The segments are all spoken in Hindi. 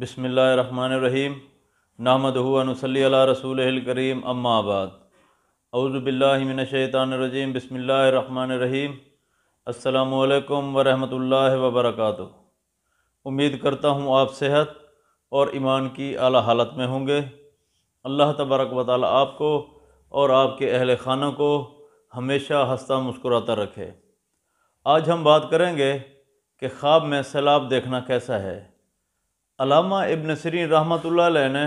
बिसमीम नामद हुआ रसूल करीम अम्माबाद अउज़बिल्लिमिनशैतानरजीम बसमीम अल्लाम वरहमल वबरक उम्मीद करता हूँ आप सेहत और ईमान की अली हालत में होंगे अल्लाह तबारक वाल आपको और आपके अहल ख़ानों को हमेशा हंसता मुस्कुराता रखे आज हम बात करेंगे कि ख्वाब में सैलाब देखना कैसा है अलामा इबन सरीन रहमत ने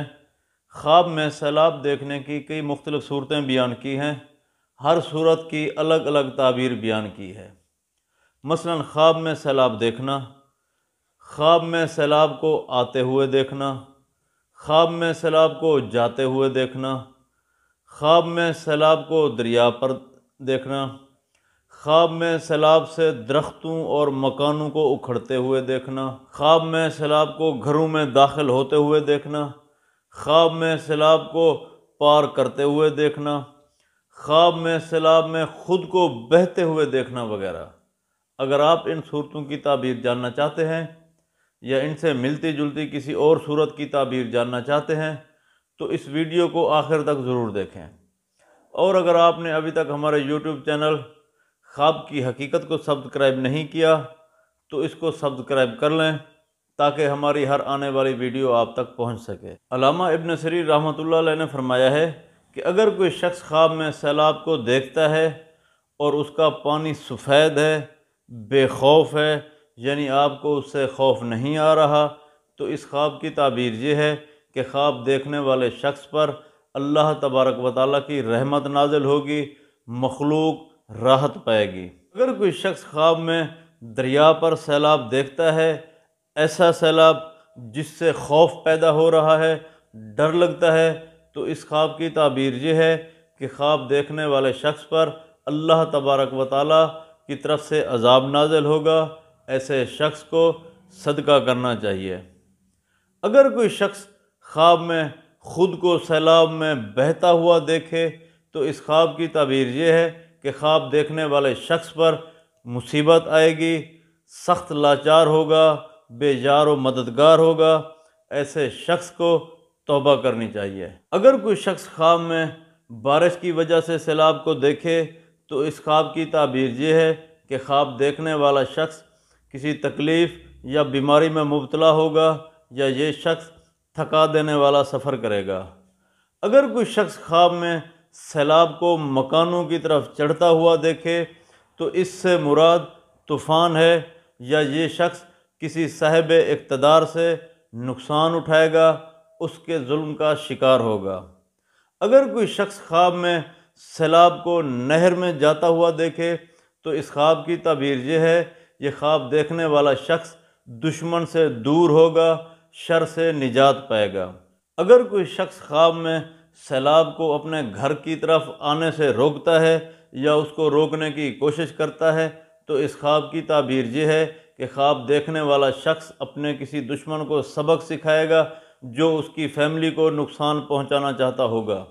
ख्वाब में सैलाब देखने की कई मुख्तलिफ़ सूरतें बयान की हैं हर सूरत की अलग अलग ताबीर बयान की है मसलन ख्वाब में सैलाब देखना ख्वाब में सैलाब को आते हुए देखना ख्वाब में सैलाब को जाते हुए देखना ख्वाब में सैलाब को दरिया पर देखना ख्वाब में सैलाब से दरख्तों और मकानों को उखड़ते हुए देखना ख्वाब में सैलाब को घरों में दाखिल होते हुए देखना ख्वाब में सैलाब को पार करते हुए देखना ख्वाब में सैलाब में ख़ुद को बहते हुए देखना वगैरह अगर आप इन सूरतों की ताबीर जानना चाहते हैं या इनसे मिलती जुलती किसी और सूरत की ताबीर जानना चाहते हैं तो इस वीडियो को आखिर तक ज़रूर देखें और अगर आपने अभी तक हमारे यूट्यूब चैनल ख्वाब की हकीकत को सब्सक्राइब नहीं किया तो इसको सब्सक्राइब कर लें ताकि हमारी हर आने वाली वीडियो आप तक पहुंच सके अलामा इब्न सरीर रहमतुल्लाह ने फरमाया है कि अगर कोई शख्स ख्वाब में सैलाब को देखता है और उसका पानी सफ़ेद है बेखौफ है यानी आपको उससे खौफ नहीं आ रहा तो इस ख्वाब की ताबीर ये है कि ख्वाब देखने वाले शख्स पर अल्लाह तबारक वाली की रहमत नाजिल होगी मखलूक राहत पाएगी अगर कोई शख्स ख्वाब में दरिया पर सैलाब देखता है ऐसा सैलाब जिससे खौफ पैदा हो रहा है डर लगता है तो इस ख्वाब की ताबीर यह है कि ख्वाब देखने वाले शख्स पर अल्लाह तबारक व ताली की तरफ से अजाब नाजिल होगा ऐसे शख्स को सदका करना चाहिए अगर कोई शख्स ख्वाब में ख़ुद को सैलाब में बहता हुआ देखे तो इस ख्वाब की ताबीर यह है कि ख्वाब देखने वाले शख्स पर मुसीबत आएगी सख्त लाचार होगा बेजार व मददगार होगा ऐसे शख्स को तोबा करनी चाहिए अगर कोई शख्स ख्वाब में बारिश की वजह से सैलाब को देखे तो इस ख्वाब की ताबीर ये है कि ख्वाब देखने वाला शख्स किसी तकलीफ़ या बीमारी में मुबतला होगा या ये शख्स थका देने वाला सफ़र करेगा अगर कोई शख्स ख्वाब में सैलाब को मकानों की तरफ चढ़ता हुआ देखे तो इससे मुराद तूफ़ान है या ये शख्स किसी साहब इकतदार से नुकसान उठाएगा उसके जुल्म का शिकार होगा अगर कोई शख्स ख्वाब में सैलाब को नहर में जाता हुआ देखे तो इस ख्वाब की तबीर यह है ये ख्वाब देखने वाला शख्स दुश्मन से दूर होगा शर से निजात पाएगा अगर कोई शख्स ख्वाब में सैलाब को अपने घर की तरफ आने से रोकता है या उसको रोकने की कोशिश करता है तो इस ख्वाब की ताबीर यह है कि ख्वाब देखने वाला शख्स अपने किसी दुश्मन को सबक सिखाएगा जो उसकी फैमिली को नुकसान पहुंचाना चाहता होगा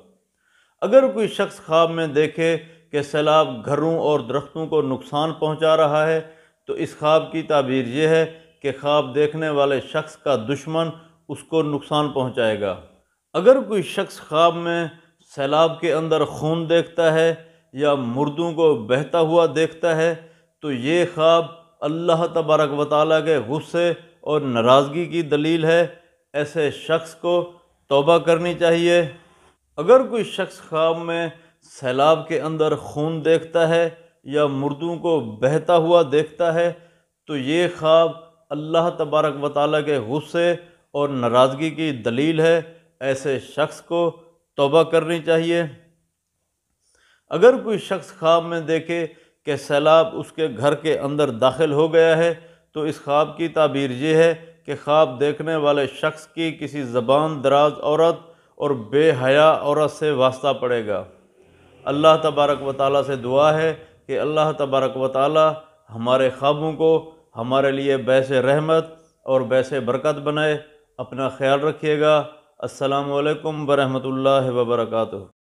अगर कोई शख्स ख्वाब में देखे कि सैलाब घरों और दरख्तों को नुकसान पहुंचा रहा है तो इस ख्वाब की ताबीर यह है कि ख्वाब देखने वाले शख्स का दुश्मन उसको नुकसान पहुंचाएगा अगर कोई शख्स ख्वाब में सैलाब के अंदर खून देखता है या मुर्दों को बहता हुआ देखता है तो ये ख्वाब अल्लाह तबारक व ताल के गुस्से और नाराज़गी की दलील है ऐसे शख्स को तोबा करनी चाहिए अगर कोई शख्स ख्वाब में सैलाब के अंदर खून देखता है या मुर्दों को बहता हुआ देखता है तो ये ख्वाब अल्लाह तबारक व ताल के गुस्से और नाराज़गी की दलील है ऐसे शख्स को तोबा करनी चाहिए अगर कोई शख्स ख्वाब में देखे कि सैलाब उसके घर के अंदर दाखिल हो गया है तो इस ख्वाब की ताबीर ये है कि ख्वाब देखने वाले शख्स की किसी ज़बान दराज औरत और बेहया औरत से वास्ता पड़ेगा अल्लाह तबारक व से दुआ है कि अल्लाह तबारक व हमारे ख्वाबों को हमारे लिए बैस रहमत और बैस बरकत बनाए अपना ख्याल रखिएगा असलकम वरहमल वर्का